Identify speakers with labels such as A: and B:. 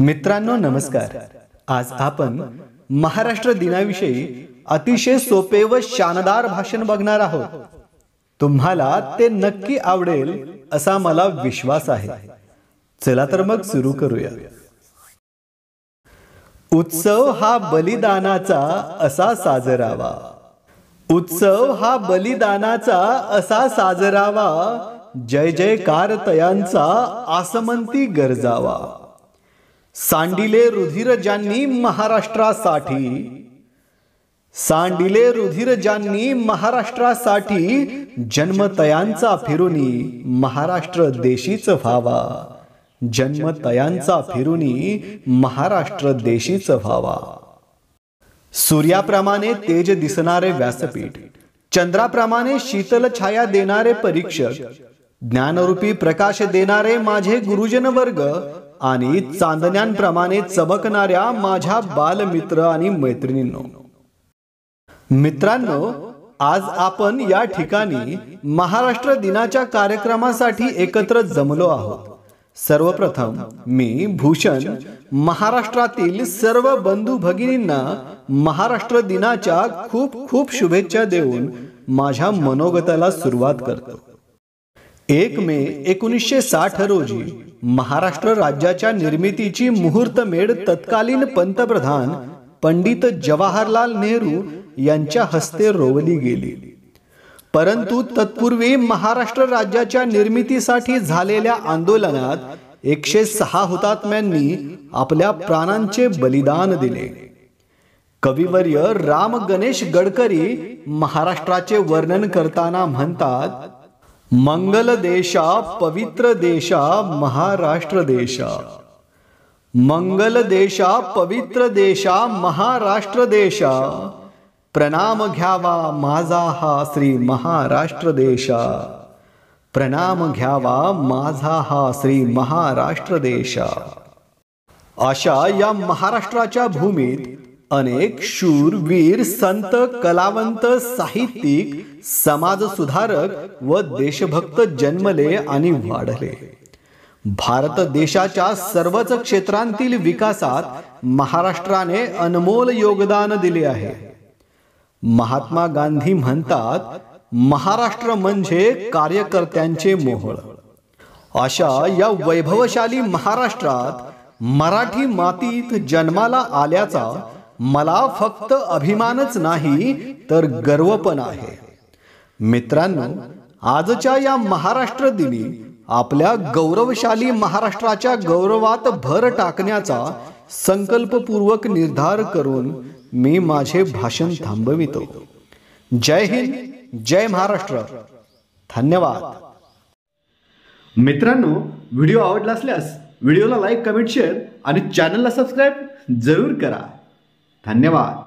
A: मित्रांनो नमस्कार आज आपण महाराष्ट्र दिनाविषयी अतिशय सोपे व शानदार भाषण बघणार आहोत तुम्हाला ते नक्की आवडेल असा मला विश्वास आहे चला तर मग सुरू करूया उत्सव हा बलिदानाचा असा साजरावा उत्सव हा बलिदानाचा असा साजरावा जय जयकार तयांचा आसमंती गरजावा सांडिले रुधिरजांनी महाराष्ट्रासाठी सांडिले रुधिरजांनी महाराष्ट्रासाठी जन्मतयांचा फिरुनी महाराष्ट्र देशीच व्हावा जन्मतयांचा फिरुनी महाराष्ट्र देशीच व्हावा सूर्याप्रमाणे तेज दिसणारे व्यासपीठ चंद्राप्रमाणे शीतल छाया देणारे परीक्षक ज्ञानरूपी प्रकाश देणारे माझे गुरुजन वर्ग आणि चांदण्यांप्रमाणे चमकणाऱ्या माझ्या बालमित्र आणि मैत्रिणींनो मित्रांनो आज आपण या ठिकाणी महाराष्ट्र दिनाच्या कार्यक्रमासाठी एकत्र जमलो आहोत सर्वप्रथम मी भूषण महाराष्ट्रातील सर्व बंधू भगिनींना महाराष्ट्र दिनाच्या खूप खूप शुभेच्छा देऊन माझ्या मनोगताला सुरुवात करतो एक मे एकोणीसशे साठ रोजी महाराष्ट्र राज्याच्या निर्मितीची मुहूर्तमेढ तत्कालीन पंतप्रधान पंडित जवाहरलाल नेहरू यांच्या हस्ते रोवली गेली परंतु तत्पूर्वी महाराष्ट्र राज्याच्या निर्मितीसाठी झालेल्या आंदोलनात एकशे सहा हुतात्म्यांनी आपल्या प्राणांचे बलिदान दिले कविवर्य राम गणेश गडकरी महाराष्ट्राचे वर्णन करताना म्हणतात मंगल देशा पवित्र देशा महाराष्ट्र देशा मंगल देशा पवित्र देशा महाराष्ट्र देशा प्रणाम घ्यावा माझा हा श्री महाराष्ट्र देशा प्रणाम घ्यावा माझा हा श्री महाराष्ट्र देशा अशा या महाराष्ट्राच्या भूमीत अनेक शूर वीर संत कलावंत साहित्यिक समाज सुधारक व देशभक्त जन्मले आणि वाढले भारत देशाच्या सर्वच क्षेत्रांतील विकासात महाराष्ट्राने अनमोल योगदान दिले आहे महात्मा गांधी म्हणतात महाराष्ट्र म्हणजे कार्यकर्त्यांचे मोहळ अशा या वैभवशाली महाराष्ट्रात मराठी मातीत जन्माला आल्याचा मला फक्त अभिमानच नाही तर गर्व पण आहे मित्रांनो आजच्या या महाराष्ट्र दिनी आपल्या गौरवशाली महाराष्ट्राच्या गौरवात भर टाकण्याचा संकल्पपूर्वक निर्धार करून मी माझे भाषण थांबवितो जय हिंद जय महाराष्ट्र धन्यवाद मित्रांनो व्हिडिओ आवडला असल्यास व्हिडिओला लाईक कमेंट शेअर आणि चॅनलला सबस्क्राईब जरूर करा धन्यवाद